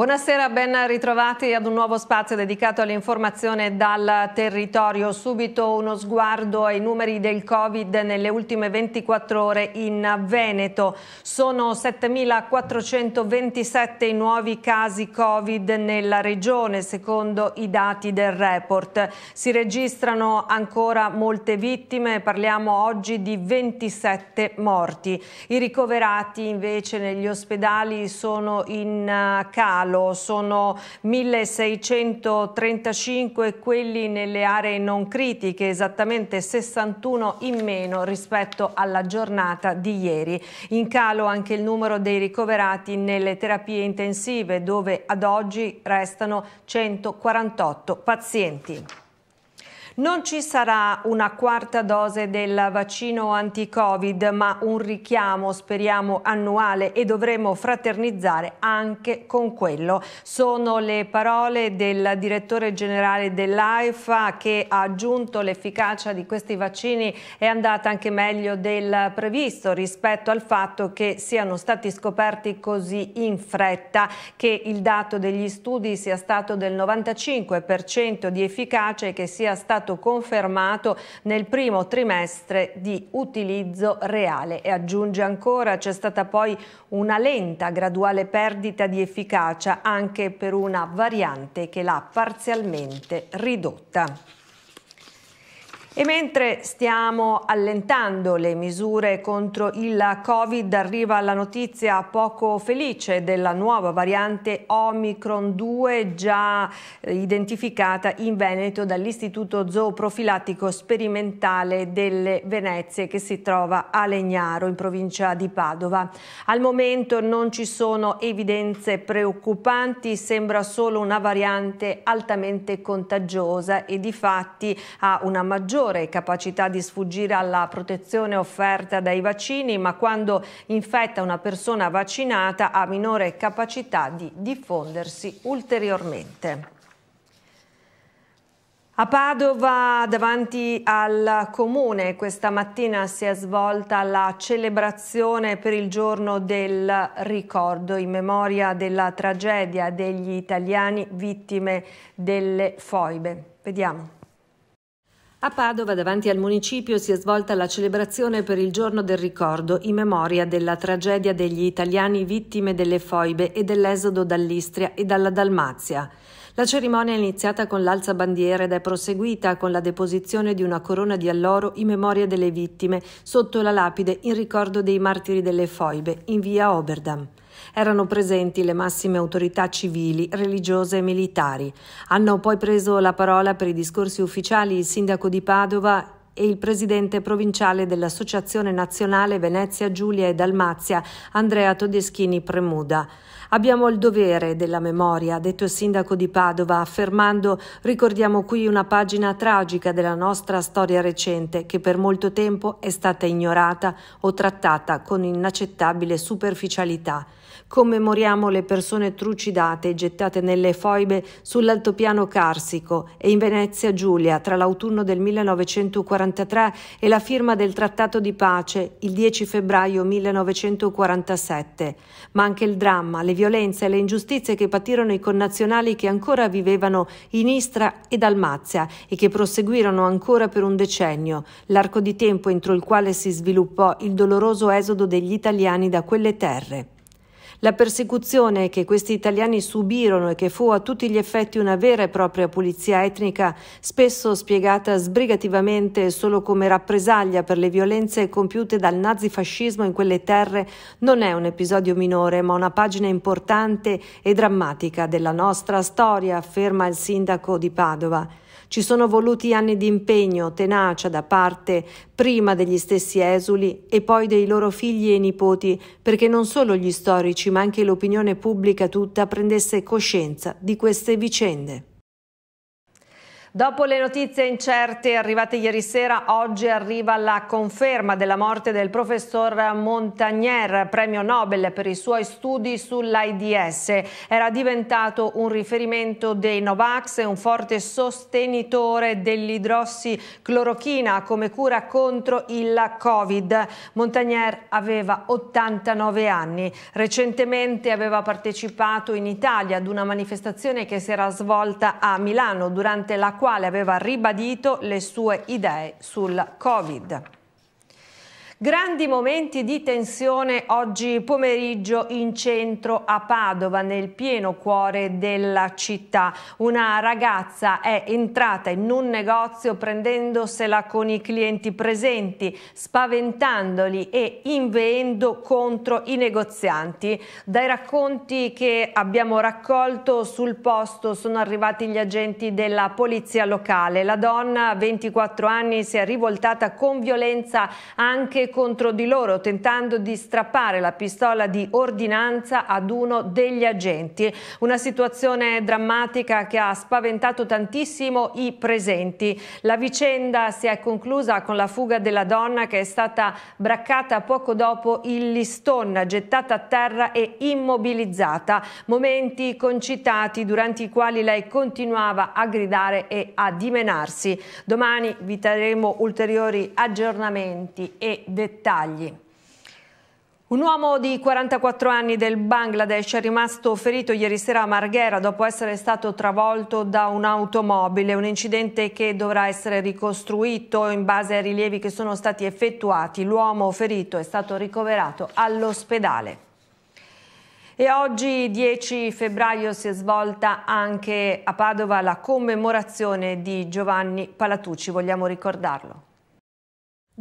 Buonasera, ben ritrovati ad un nuovo spazio dedicato all'informazione dal territorio. Subito uno sguardo ai numeri del Covid nelle ultime 24 ore in Veneto. Sono 7.427 i nuovi casi Covid nella regione, secondo i dati del report. Si registrano ancora molte vittime, parliamo oggi di 27 morti. I ricoverati invece negli ospedali sono in calo calo, sono 1635 quelli nelle aree non critiche, esattamente 61 in meno rispetto alla giornata di ieri. In calo anche il numero dei ricoverati nelle terapie intensive dove ad oggi restano 148 pazienti. Non ci sarà una quarta dose del vaccino anti-Covid, ma un richiamo, speriamo, annuale e dovremo fraternizzare anche con quello. Sono le parole del direttore generale dell'AIFA che ha aggiunto l'efficacia di questi vaccini è andata anche meglio del previsto rispetto al fatto che siano stati scoperti così in fretta che il dato degli studi sia stato del 95% di efficacia e che sia stato stato confermato nel primo trimestre di utilizzo reale. E aggiunge ancora, c'è stata poi una lenta graduale perdita di efficacia anche per una variante che l'ha parzialmente ridotta. E mentre stiamo allentando le misure contro il Covid, arriva la notizia poco felice della nuova variante Omicron 2 già eh, identificata in Veneto dall'Istituto Zooprofilattico Sperimentale delle Venezie che si trova a Legnaro in provincia di Padova. Al momento non ci sono evidenze preoccupanti, sembra solo una variante altamente contagiosa e di fatti ha una maggiore maggiore capacità di sfuggire alla protezione offerta dai vaccini, ma quando infetta una persona vaccinata ha minore capacità di diffondersi ulteriormente. A Padova, davanti al comune, questa mattina si è svolta la celebrazione per il giorno del ricordo in memoria della tragedia degli italiani vittime delle foibe. Vediamo. A Padova, davanti al municipio, si è svolta la celebrazione per il giorno del ricordo in memoria della tragedia degli italiani vittime delle foibe e dell'esodo dall'Istria e dalla Dalmazia. La cerimonia è iniziata con l'alza bandiera ed è proseguita con la deposizione di una corona di alloro in memoria delle vittime sotto la lapide in ricordo dei martiri delle foibe in via Oberdam. Erano presenti le massime autorità civili, religiose e militari. Hanno poi preso la parola per i discorsi ufficiali il sindaco di Padova e il presidente provinciale dell'Associazione Nazionale Venezia, Giulia e Dalmazia, Andrea Todeschini Premuda. Abbiamo il dovere della memoria, ha detto il sindaco di Padova, affermando ricordiamo qui una pagina tragica della nostra storia recente che per molto tempo è stata ignorata o trattata con inaccettabile superficialità. Commemoriamo le persone trucidate e gettate nelle foibe sull'altopiano carsico e in Venezia Giulia tra l'autunno del 1943 e la firma del Trattato di pace il 10 febbraio 1947, ma anche il dramma, le violenze e le ingiustizie che patirono i connazionali che ancora vivevano in Istra e Dalmazia e che proseguirono ancora per un decennio, l'arco di tempo entro il quale si sviluppò il doloroso esodo degli italiani da quelle terre. La persecuzione che questi italiani subirono e che fu a tutti gli effetti una vera e propria pulizia etnica, spesso spiegata sbrigativamente solo come rappresaglia per le violenze compiute dal nazifascismo in quelle terre, non è un episodio minore, ma una pagina importante e drammatica della nostra storia, afferma il sindaco di Padova. Ci sono voluti anni di impegno, tenacia da parte prima degli stessi esuli e poi dei loro figli e nipoti, perché non solo gli storici ma anche l'opinione pubblica tutta prendesse coscienza di queste vicende. Dopo le notizie incerte arrivate ieri sera, oggi arriva la conferma della morte del professor Montagnier, premio Nobel per i suoi studi sull'AIDS. Era diventato un riferimento dei Novax e un forte sostenitore dell'idrossiclorochina come cura contro il Covid. Montagnier aveva 89 anni. Recentemente aveva partecipato in Italia ad una manifestazione che si era svolta a Milano durante la quale aveva ribadito le sue idee sul Covid. Grandi momenti di tensione oggi pomeriggio in centro a Padova, nel pieno cuore della città. Una ragazza è entrata in un negozio prendendosela con i clienti presenti, spaventandoli e inveendo contro i negozianti. Dai racconti che abbiamo raccolto sul posto sono arrivati gli agenti della polizia locale. La donna, 24 anni, si è rivoltata con violenza anche contro di loro tentando di strappare la pistola di ordinanza ad uno degli agenti. Una situazione drammatica che ha spaventato tantissimo i presenti. La vicenda si è conclusa con la fuga della donna che è stata braccata poco dopo il liston, gettata a terra e immobilizzata. Momenti concitati durante i quali lei continuava a gridare e a dimenarsi. Domani vi daremo ulteriori aggiornamenti e dettagli. Un uomo di 44 anni del Bangladesh è rimasto ferito ieri sera a Marghera dopo essere stato travolto da un'automobile, un incidente che dovrà essere ricostruito in base ai rilievi che sono stati effettuati. L'uomo ferito è stato ricoverato all'ospedale. E oggi 10 febbraio si è svolta anche a Padova la commemorazione di Giovanni Palatucci, vogliamo ricordarlo.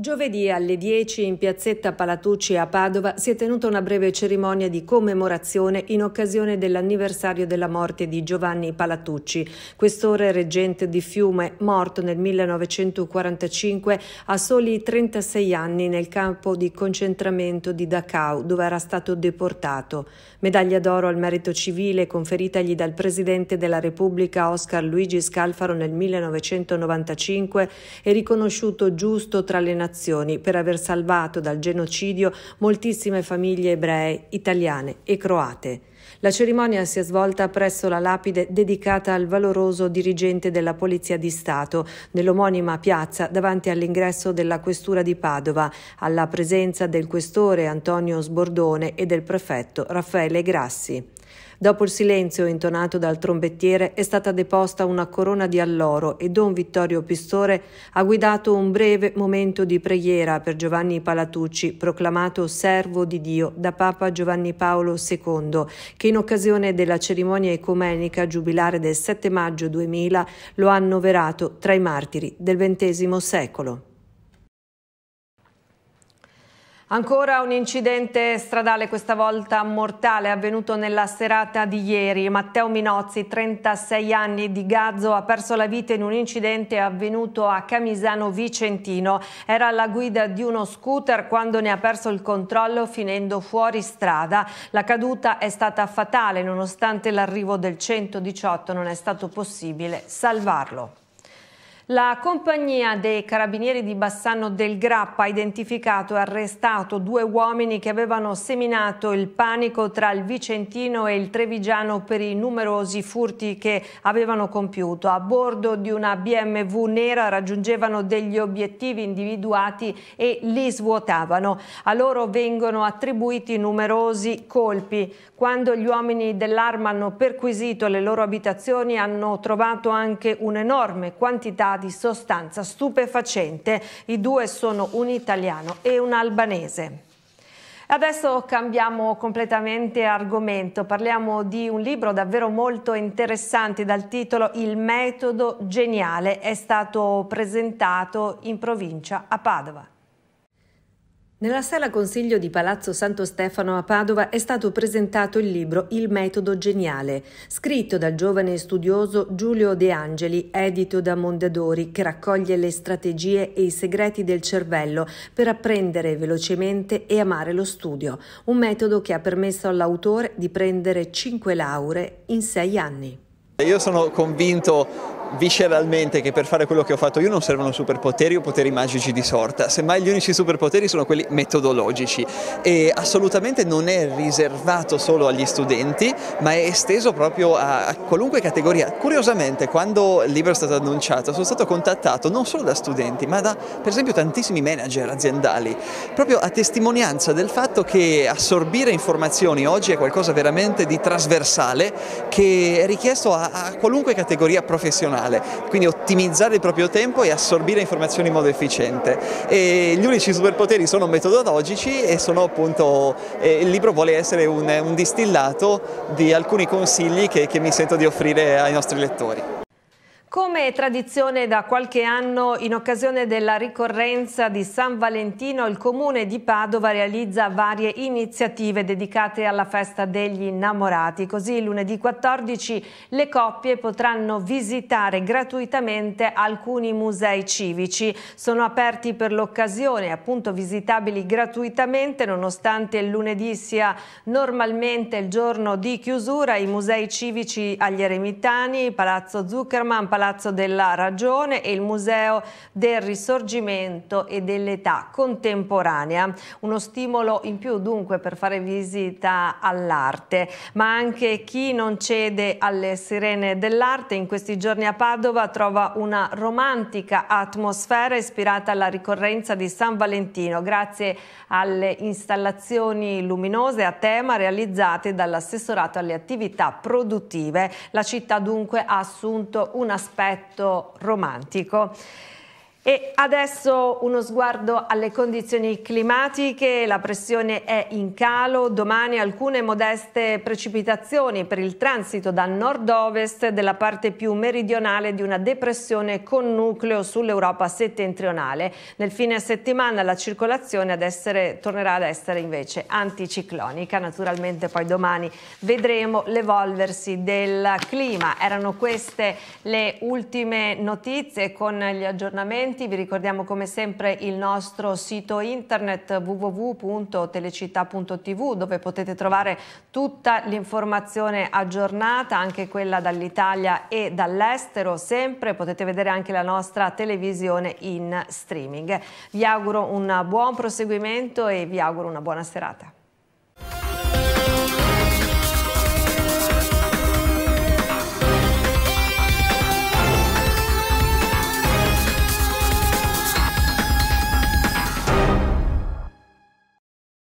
Giovedì alle 10 in piazzetta Palatucci a Padova si è tenuta una breve cerimonia di commemorazione in occasione dell'anniversario della morte di Giovanni Palatucci, questore reggente di Fiume, morto nel 1945 a soli 36 anni nel campo di concentramento di Dachau, dove era stato deportato. Medaglia d'oro al merito civile conferitagli dal Presidente della Repubblica Oscar Luigi Scalfaro nel 1995 e riconosciuto giusto tra le nazioni Nazioni per aver salvato dal genocidio moltissime famiglie ebree, italiane e croate. La cerimonia si è svolta presso la lapide dedicata al valoroso dirigente della Polizia di Stato, nell'omonima piazza davanti all'ingresso della Questura di Padova, alla presenza del questore Antonio Sbordone e del prefetto Raffaele Grassi. Dopo il silenzio intonato dal trombettiere è stata deposta una corona di alloro e Don Vittorio Pistore ha guidato un breve momento di preghiera per Giovanni Palatucci, proclamato servo di Dio da Papa Giovanni Paolo II, che in occasione della cerimonia ecumenica giubilare del 7 maggio 2000 lo ha annoverato tra i martiri del XX secolo. Ancora un incidente stradale, questa volta mortale, avvenuto nella serata di ieri. Matteo Minozzi, 36 anni di Gazzo, ha perso la vita in un incidente avvenuto a Camisano Vicentino. Era alla guida di uno scooter quando ne ha perso il controllo finendo fuori strada. La caduta è stata fatale, nonostante l'arrivo del 118 non è stato possibile salvarlo. La compagnia dei carabinieri di Bassano del Grappa ha identificato e arrestato due uomini che avevano seminato il panico tra il Vicentino e il Trevigiano per i numerosi furti che avevano compiuto. A bordo di una BMW nera raggiungevano degli obiettivi individuati e li svuotavano. A loro vengono attribuiti numerosi colpi. Quando gli uomini dell'arma hanno perquisito le loro abitazioni hanno trovato anche un'enorme quantità di sostanza stupefacente. I due sono un italiano e un albanese. Adesso cambiamo completamente argomento, parliamo di un libro davvero molto interessante dal titolo Il metodo geniale, è stato presentato in provincia a Padova. Nella sala consiglio di Palazzo Santo Stefano a Padova è stato presentato il libro Il metodo geniale, scritto dal giovane studioso Giulio De Angeli, edito da Mondadori, che raccoglie le strategie e i segreti del cervello per apprendere velocemente e amare lo studio, un metodo che ha permesso all'autore di prendere cinque lauree in sei anni. Io sono convinto visceralmente che per fare quello che ho fatto io non servono superpoteri o poteri magici di sorta, semmai gli unici superpoteri sono quelli metodologici e assolutamente non è riservato solo agli studenti, ma è esteso proprio a, qualunque categoria. Curiosamente, quando il libro è stato annunciato, sono stato contattato non solo da studenti, ma da per esempio tantissimi manager aziendali, proprio a testimonianza del fatto che assorbire informazioni oggi è qualcosa veramente di trasversale che è richiesto a, a qualunque categoria professionale professionale, quindi ottimizzare il proprio tempo e assorbire informazioni in modo efficiente. E gli unici superpoteri sono metodologici e sono appunto, eh, il libro vuole essere un, un, distillato di alcuni consigli che, che mi sento di offrire ai nostri lettori. Come tradizione da qualche anno, in occasione della ricorrenza di San Valentino, il Comune di Padova realizza varie iniziative dedicate alla festa degli innamorati. Così lunedì 14 le coppie potranno visitare gratuitamente alcuni musei civici. Sono aperti per l'occasione, appunto visitabili gratuitamente, nonostante il lunedì sia normalmente il giorno di chiusura, i musei civici agli Eremitani, Palazzo Zuckerman, Palazzo Palazzo della Ragione e il Museo del Risorgimento e dell'Età Contemporanea. Uno stimolo in più dunque per fare visita all'arte, ma anche chi non cede alle sirene dell'arte in questi giorni a Padova trova una romantica atmosfera ispirata alla ricorrenza di San Valentino grazie alle installazioni luminose a tema realizzate dall'assessorato alle attività produttive. La città dunque ha assunto una aspetto romantico. E adesso uno sguardo alle condizioni climatiche, la pressione è in calo, domani alcune modeste precipitazioni per il transito dal nord-ovest della parte più meridionale di una depressione con nucleo sull'Europa settentrionale. Nel fine settimana la circolazione ad essere, tornerà ad essere invece anticiclonica, naturalmente poi domani vedremo l'evolversi del clima. Erano queste le ultime notizie con gli aggiornamenti eventi vi ricordiamo come sempre il nostro sito internet www.telecittà.tv dove potete trovare tutta l'informazione aggiornata, anche quella dall'Italia e dall'estero, sempre potete vedere anche la nostra televisione in streaming. Vi auguro un buon proseguimento e vi auguro una buona serata.